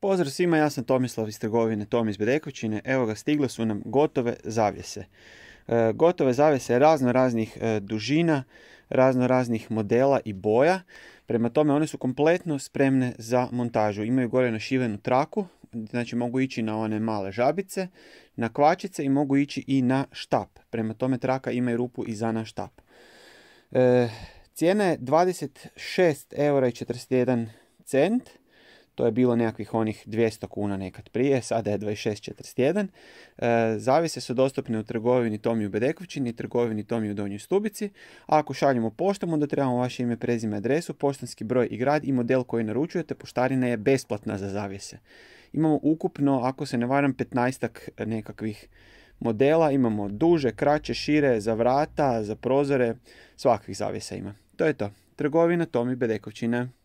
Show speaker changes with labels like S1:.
S1: Pozdrav svima, ja sam Tomislav iz trgovine Tom iz Evo ga, stigle su nam gotove zavjese. E, gotove zavjese razno raznih e, dužina, razno raznih modela i boja. Prema tome one su kompletno spremne za montažu. Imaju gore našivenu traku, znači mogu ići na one male žabice, na kvačice i mogu ići i na štap. Prema tome traka ima i rupu i za na štap. E, cijena je 26,41 eura cent. To je bilo nekakvih onih 200 kuna nekad prije, sada je 26.41. E, zavise su dostupne u trgovini Tomi u Bedekovčini i trgovini Tomi u Donjoj Stubici. A ako šaljemo poštom, onda trebamo vaše ime, prezime, adresu, poštanski broj i grad i model koji naručujete. Poštarina je besplatna za zavise. Imamo ukupno, ako se ne varam, 15 nekakvih modela. Imamo duže, kraće, šire, za vrata, za prozore, svakakvih zavisa ima. To je to. Trgovina Tomi Bedekovčina.